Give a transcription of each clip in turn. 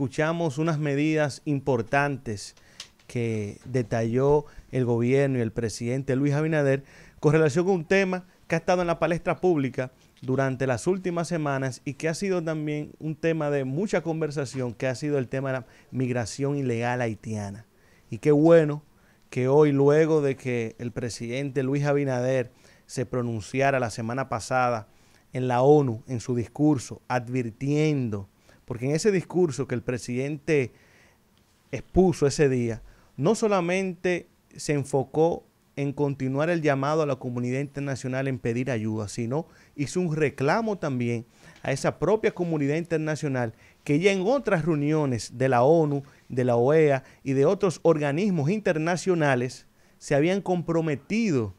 escuchamos unas medidas importantes que detalló el gobierno y el presidente Luis Abinader con relación a un tema que ha estado en la palestra pública durante las últimas semanas y que ha sido también un tema de mucha conversación, que ha sido el tema de la migración ilegal haitiana. Y qué bueno que hoy, luego de que el presidente Luis Abinader se pronunciara la semana pasada en la ONU, en su discurso, advirtiendo porque en ese discurso que el presidente expuso ese día, no solamente se enfocó en continuar el llamado a la comunidad internacional en pedir ayuda, sino hizo un reclamo también a esa propia comunidad internacional que ya en otras reuniones de la ONU, de la OEA y de otros organismos internacionales se habían comprometido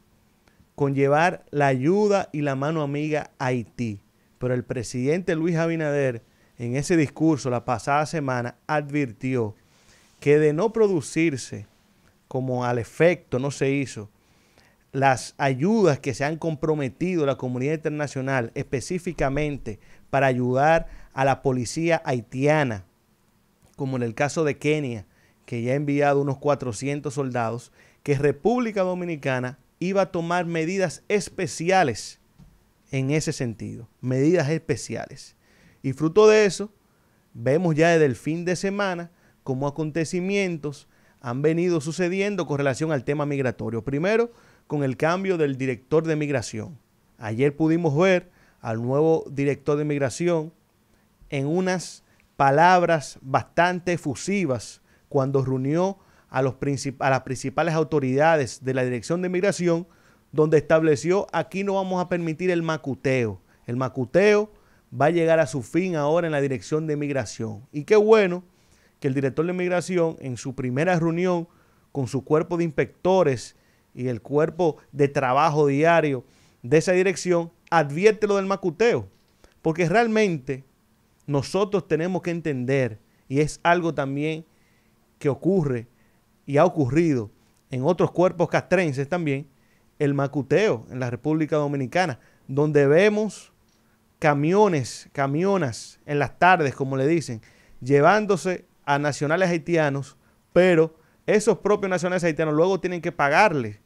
con llevar la ayuda y la mano amiga a Haití. Pero el presidente Luis Abinader en ese discurso la pasada semana advirtió que de no producirse, como al efecto no se hizo, las ayudas que se han comprometido la comunidad internacional específicamente para ayudar a la policía haitiana, como en el caso de Kenia, que ya ha enviado unos 400 soldados, que República Dominicana iba a tomar medidas especiales en ese sentido, medidas especiales. Y fruto de eso, vemos ya desde el fin de semana cómo acontecimientos han venido sucediendo con relación al tema migratorio. Primero, con el cambio del director de migración. Ayer pudimos ver al nuevo director de migración en unas palabras bastante efusivas cuando reunió a, los a las principales autoridades de la Dirección de Migración, donde estableció aquí no vamos a permitir el macuteo. El macuteo va a llegar a su fin ahora en la Dirección de inmigración. Y qué bueno que el director de inmigración, en su primera reunión con su cuerpo de inspectores y el cuerpo de trabajo diario de esa dirección advierte lo del macuteo. Porque realmente nosotros tenemos que entender, y es algo también que ocurre y ha ocurrido en otros cuerpos castrenses también, el macuteo en la República Dominicana, donde vemos camiones, camionas en las tardes, como le dicen, llevándose a nacionales haitianos, pero esos propios nacionales haitianos luego tienen que pagarle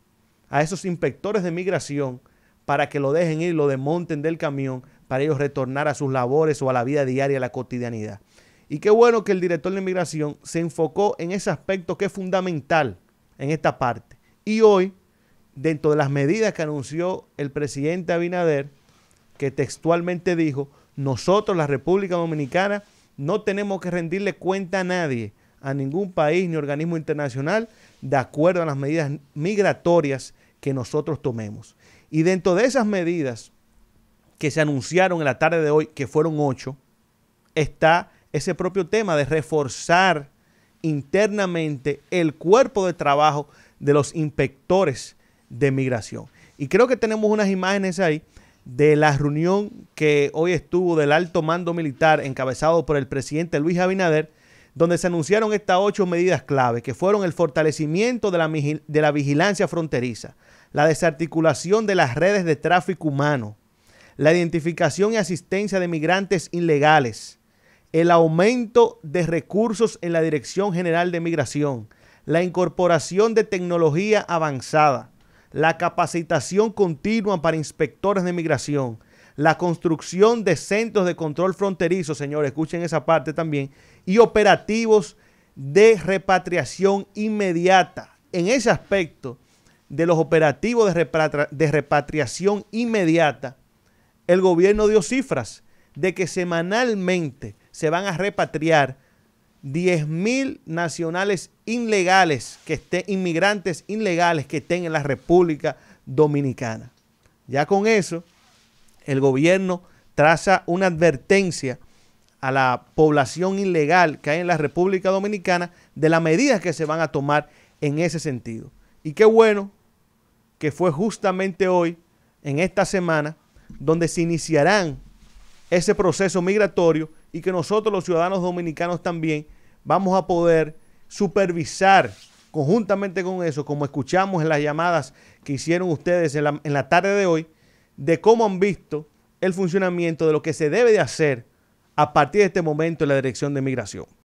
a esos inspectores de migración para que lo dejen ir, lo desmonten del camión, para ellos retornar a sus labores o a la vida diaria, a la cotidianidad. Y qué bueno que el director de migración se enfocó en ese aspecto que es fundamental en esta parte. Y hoy, dentro de las medidas que anunció el presidente Abinader, que textualmente dijo, nosotros, la República Dominicana, no tenemos que rendirle cuenta a nadie, a ningún país ni organismo internacional, de acuerdo a las medidas migratorias que nosotros tomemos. Y dentro de esas medidas que se anunciaron en la tarde de hoy, que fueron ocho, está ese propio tema de reforzar internamente el cuerpo de trabajo de los inspectores de migración. Y creo que tenemos unas imágenes ahí de la reunión que hoy estuvo del alto mando militar encabezado por el presidente Luis Abinader, donde se anunciaron estas ocho medidas clave, que fueron el fortalecimiento de la, de la vigilancia fronteriza, la desarticulación de las redes de tráfico humano, la identificación y asistencia de migrantes ilegales, el aumento de recursos en la Dirección General de Migración, la incorporación de tecnología avanzada, la capacitación continua para inspectores de migración, la construcción de centros de control fronterizo, señores, escuchen esa parte también, y operativos de repatriación inmediata. En ese aspecto de los operativos de, de repatriación inmediata, el gobierno dio cifras de que semanalmente se van a repatriar 10.000 nacionales ilegales, que estén, inmigrantes ilegales que estén en la República Dominicana. Ya con eso, el gobierno traza una advertencia a la población ilegal que hay en la República Dominicana de las medidas que se van a tomar en ese sentido. Y qué bueno que fue justamente hoy, en esta semana, donde se iniciarán ese proceso migratorio y que nosotros los ciudadanos dominicanos también vamos a poder supervisar conjuntamente con eso, como escuchamos en las llamadas que hicieron ustedes en la, tarde de hoy, de cómo han visto el funcionamiento de lo que se debe de hacer a partir de este momento en la dirección de migración.